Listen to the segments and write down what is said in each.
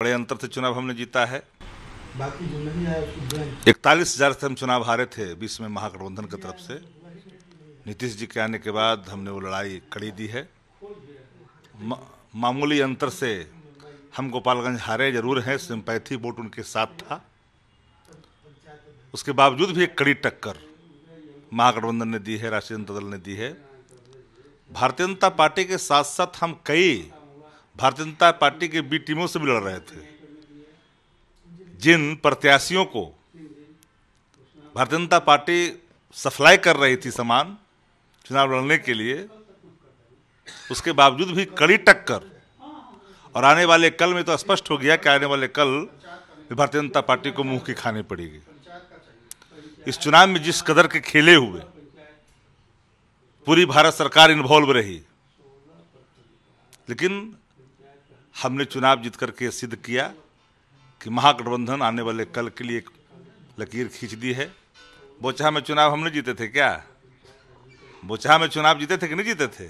बड़े अंतर से चुनाव हमने जीता है बाकी जो नहीं आया इकतालीस हजार से हम चुनाव हारे थे बीस में महागठबंधन की तरफ से नीतीश जी के आने के बाद हमने वो लड़ाई कड़ी दी है मा, मामूली अंतर से हम गोपालगंज हारे जरूर हैं सिंपैथी वोट उनके साथ था उसके बावजूद भी एक कड़ी टक्कर महागठबंधन ने दी है राष्ट्रीय जनता दल ने दी है भारतीय जनता पार्टी के साथ साथ हम कई भारतीय जनता पार्टी के बी टीमों से भी लड़ रहे थे जिन प्रत्याशियों को भारतीय जनता पार्टी सप्लाई कर रही थी सामान चुनाव लड़ने के लिए उसके बावजूद भी कड़ी टक्कर और आने वाले कल में तो स्पष्ट हो गया कि आने वाले कल भारतीय जनता पार्टी को मुंह की खाने पड़ेगी इस चुनाव में जिस कदर के खेले हुए पूरी भारत सरकार इन्वॉल्व रही लेकिन हमने चुनाव जीत करके सिद्ध किया कि महागठबंधन आने वाले कल के लिए लकीर खींच दी है बोचहा में चुनाव हमने जीते थे क्या बोचहा में चुनाव जीते थे कि नहीं जीते थे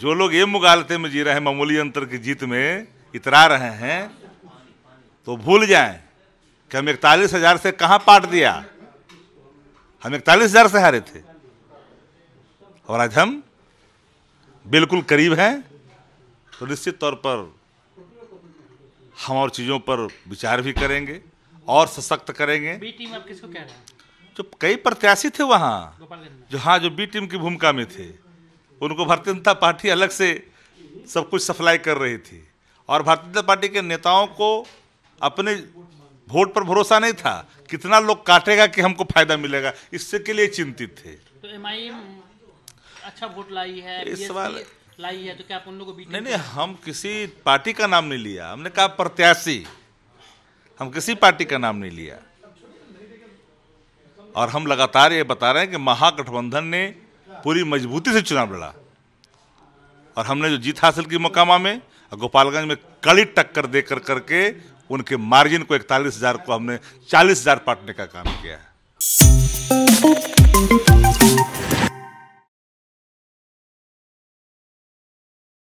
जो लोग ये मुगालते में जी रहे हैं मामूली अंतर की जीत में इतरा रहे हैं तो भूल जाएं कि हम इकतालीस हजार से कहाँ पाट दिया हम इकतालीस हजार से हारे थे और आज हम बिल्कुल करीब हैं तो निश्चित तौर पर हम और चीज़ों पर विचार भी करेंगे और सशक्त करेंगे बी टीम आप किसको कह रहे हैं जो कई प्रत्याशी थे वहाँ जो हाँ जो बी टीम की भूमिका में थे उनको भारतीय जनता पार्टी अलग से सब कुछ सप्लाई कर रही थी और भारतीय जनता पार्टी के नेताओं को अपने वोट पर भरोसा नहीं था कितना लोग काटेगा कि हमको फायदा मिलेगा इससे के लिए चिंतित थे तो एम अच्छा वोट लाई है इस सवाल लाई है तो क्या आप उन लोगों को नहीं नहीं हम किसी पार्टी का नाम नहीं लिया हमने कहा प्रत्याशी हम किसी पार्टी का नाम नहीं लिया और हम लगातार ये बता रहे हैं कि महागठबंधन ने पूरी मजबूती से चुनाव लड़ा और हमने जो जीत हासिल की मकामा में और गोपालगंज में कड़ी टक्कर देकर करके उनके मार्जिन को इकतालीस हजार को हमने चालीस हजार पाटने का काम किया है